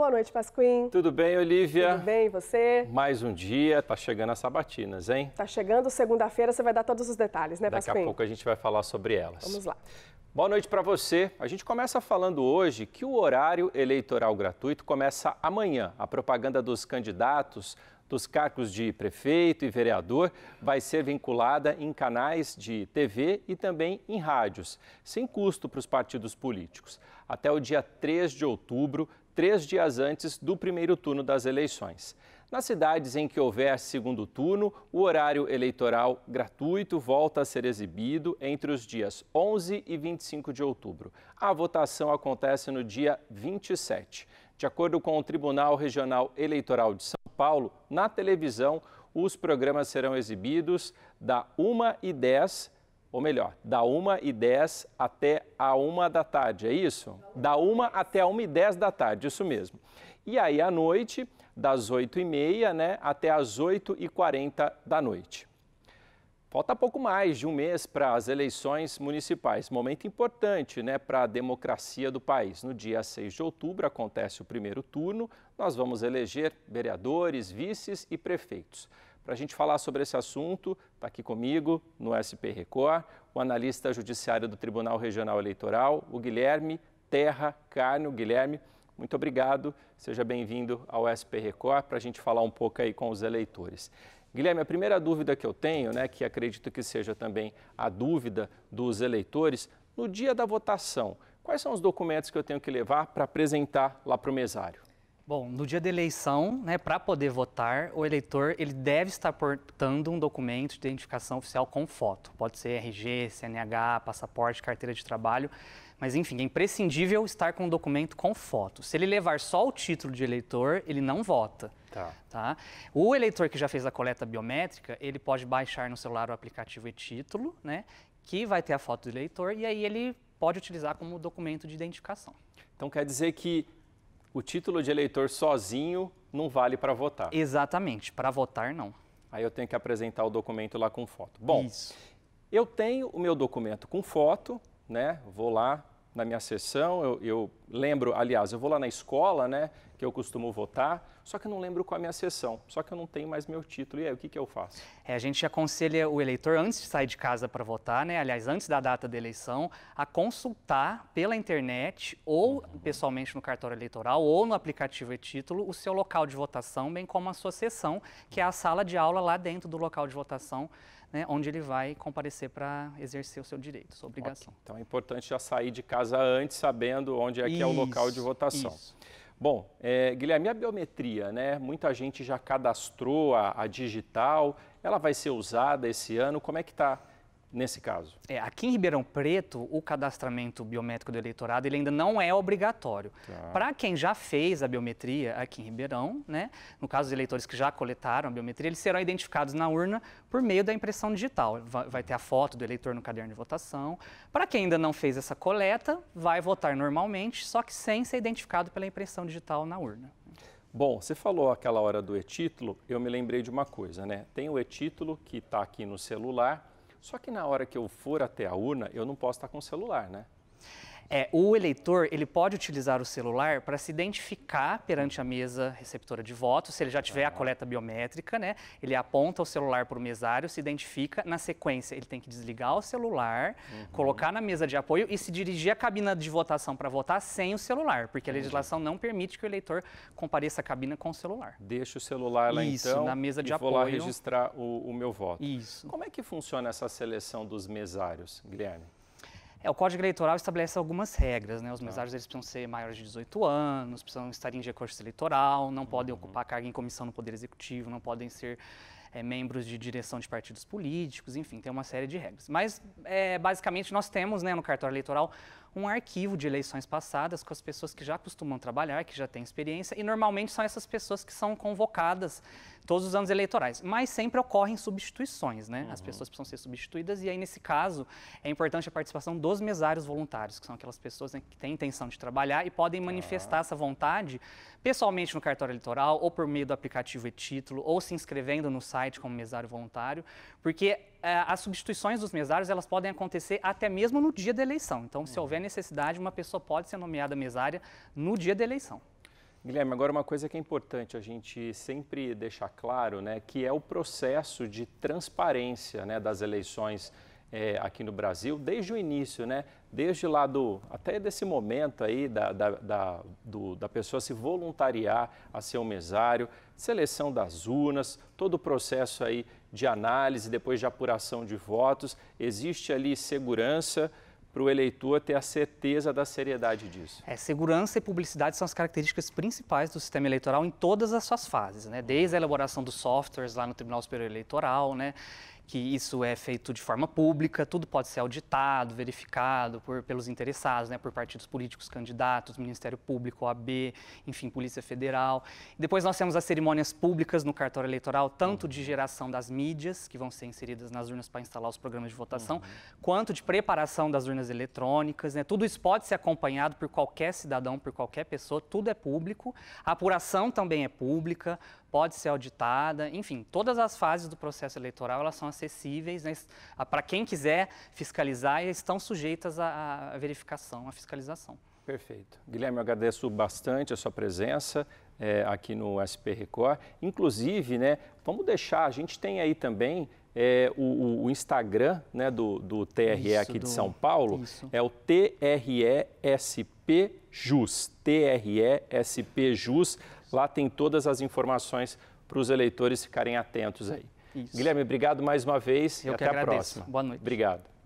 Boa noite, Pasquim. Tudo bem, Olivia? Tudo bem, você? Mais um dia, tá chegando as sabatinas, hein? Tá chegando, segunda-feira você vai dar todos os detalhes, né, Daqui Pasquim? Daqui a pouco a gente vai falar sobre elas. Vamos lá. Boa noite para você. A gente começa falando hoje que o horário eleitoral gratuito começa amanhã. A propaganda dos candidatos dos cargos de prefeito e vereador vai ser vinculada em canais de TV e também em rádios, sem custo para os partidos políticos. Até o dia 3 de outubro, três dias antes do primeiro turno das eleições. Nas cidades em que houver segundo turno, o horário eleitoral gratuito volta a ser exibido entre os dias 11 e 25 de outubro. A votação acontece no dia 27. De acordo com o Tribunal Regional Eleitoral de São Paulo, na televisão, os programas serão exibidos da 1 e 10, ou melhor, da 1 e 10 até à uma da tarde, é isso? Da uma até a uma e dez da tarde, isso mesmo. E aí à noite, das oito e meia né, até as oito e quarenta da noite. Falta pouco mais de um mês para as eleições municipais, momento importante né, para a democracia do país. No dia 6 de outubro acontece o primeiro turno, nós vamos eleger vereadores, vices e prefeitos. Para a gente falar sobre esse assunto, está aqui comigo no SP Record o analista judiciário do Tribunal Regional Eleitoral, o Guilherme Terra Carno. Guilherme, muito obrigado, seja bem-vindo ao SP Record para a gente falar um pouco aí com os eleitores. Guilherme, a primeira dúvida que eu tenho, né, que acredito que seja também a dúvida dos eleitores, no dia da votação, quais são os documentos que eu tenho que levar para apresentar lá para o mesário? Bom, no dia da eleição, né, para poder votar, o eleitor ele deve estar portando um documento de identificação oficial com foto. Pode ser RG, CNH, passaporte, carteira de trabalho. Mas, enfim, é imprescindível estar com um documento com foto. Se ele levar só o título de eleitor, ele não vota. Tá. tá? O eleitor que já fez a coleta biométrica, ele pode baixar no celular o aplicativo e-título, né, que vai ter a foto do eleitor, e aí ele pode utilizar como documento de identificação. Então, quer dizer que o título de eleitor sozinho não vale para votar. Exatamente, para votar não. Aí eu tenho que apresentar o documento lá com foto. Bom, Isso. eu tenho o meu documento com foto, né? Vou lá na minha sessão, eu, eu lembro, aliás, eu vou lá na escola, né? que eu costumo votar, só que eu não lembro qual é a minha sessão, só que eu não tenho mais meu título. E aí, o que, que eu faço? É, a gente aconselha o eleitor, antes de sair de casa para votar, né? aliás, antes da data da eleição, a consultar pela internet ou pessoalmente no cartório eleitoral ou no aplicativo e-título o seu local de votação, bem como a sua sessão, que é a sala de aula lá dentro do local de votação. Né, onde ele vai comparecer para exercer o seu direito, sua obrigação. Okay. Então é importante já sair de casa antes, sabendo onde é que isso, é o local de votação. Isso. Bom, é, Guilherme, a biometria, né? Muita gente já cadastrou a, a digital. Ela vai ser usada esse ano. Como é que está nesse caso? É, aqui em Ribeirão Preto, o cadastramento biométrico do eleitorado ele ainda não é obrigatório. Tá. Para quem já fez a biometria aqui em Ribeirão, né, no caso dos eleitores que já coletaram a biometria, eles serão identificados na urna por meio da impressão digital. Vai, vai ter a foto do eleitor no caderno de votação. Para quem ainda não fez essa coleta, vai votar normalmente, só que sem ser identificado pela impressão digital na urna. Bom, você falou aquela hora do e-título, eu me lembrei de uma coisa, né? Tem o e-título que está aqui no celular, só que na hora que eu for até a urna, eu não posso estar com o celular, né? É, o eleitor ele pode utilizar o celular para se identificar perante a mesa receptora de votos, se ele já tiver ah. a coleta biométrica, né? Ele aponta o celular para o mesário, se identifica. Na sequência, ele tem que desligar o celular, uhum. colocar na mesa de apoio e se dirigir à cabina de votação para votar sem o celular, porque a legislação não permite que o eleitor compareça à cabina com o celular. Deixa o celular lá Isso, então. na mesa de e apoio. Vou lá registrar o, o meu voto. Isso. Como é que funciona essa seleção dos mesários, Guilherme? É, o Código Eleitoral estabelece algumas regras, né? Os tá. mesários eles precisam ser maiores de 18 anos, precisam estar em recurso eleitoral, não uhum. podem ocupar cargo em comissão no Poder Executivo, não podem ser é, membros de direção de partidos políticos, enfim, tem uma série de regras. Mas, é, basicamente, nós temos né, no cartório eleitoral um arquivo de eleições passadas com as pessoas que já costumam trabalhar, que já têm experiência, e normalmente são essas pessoas que são convocadas todos os anos eleitorais. Mas sempre ocorrem substituições, né? Uhum. As pessoas precisam ser substituídas, e aí, nesse caso, é importante a participação dos mesários voluntários, que são aquelas pessoas né, que têm intenção de trabalhar e podem tá. manifestar uhum. essa vontade pessoalmente no cartório eleitoral, ou por meio do aplicativo e título, ou se inscrevendo no site como mesário voluntário, porque é, as substituições dos mesários elas podem acontecer até mesmo no dia da eleição. Então, se uhum. houver necessidade, uma pessoa pode ser nomeada mesária no dia da eleição. Guilherme, agora uma coisa que é importante a gente sempre deixar claro, né, que é o processo de transparência né, das eleições é, aqui no Brasil, desde o início, né, desde lá do, até desse momento aí da, da, da, do, da pessoa se voluntariar a ser um mesário, seleção das urnas, todo o processo aí de análise, depois de apuração de votos. Existe ali segurança para o eleitor ter a certeza da seriedade disso? É, segurança e publicidade são as características principais do sistema eleitoral em todas as suas fases, né? desde a elaboração dos softwares lá no Tribunal Superior Eleitoral, né? que isso é feito de forma pública, tudo pode ser auditado, verificado por, pelos interessados, né, por partidos políticos, candidatos, Ministério Público, OAB, enfim, Polícia Federal. Depois nós temos as cerimônias públicas no cartório eleitoral, tanto uhum. de geração das mídias, que vão ser inseridas nas urnas para instalar os programas de votação, uhum. quanto de preparação das urnas eletrônicas. Né? Tudo isso pode ser acompanhado por qualquer cidadão, por qualquer pessoa, tudo é público. A apuração também é pública, pode ser auditada, enfim, todas as fases do processo eleitoral elas são acessíveis né, para quem quiser fiscalizar e estão sujeitas à, verificação, à fiscalização. Perfeito. Guilherme, eu agradeço bastante a sua presença. É, aqui no SP Record. Inclusive, né, vamos deixar, a gente tem aí também é, o, o, Instagram né, do, do TRE isso, aqui de São Paulo, isso. é o TRESPJUS. TRESPJUS Lá tem todas as informações para os eleitores ficarem atentos aí. Isso. Guilherme, obrigado mais uma vez Eu e até agradeço. a próxima. Boa noite. Obrigado.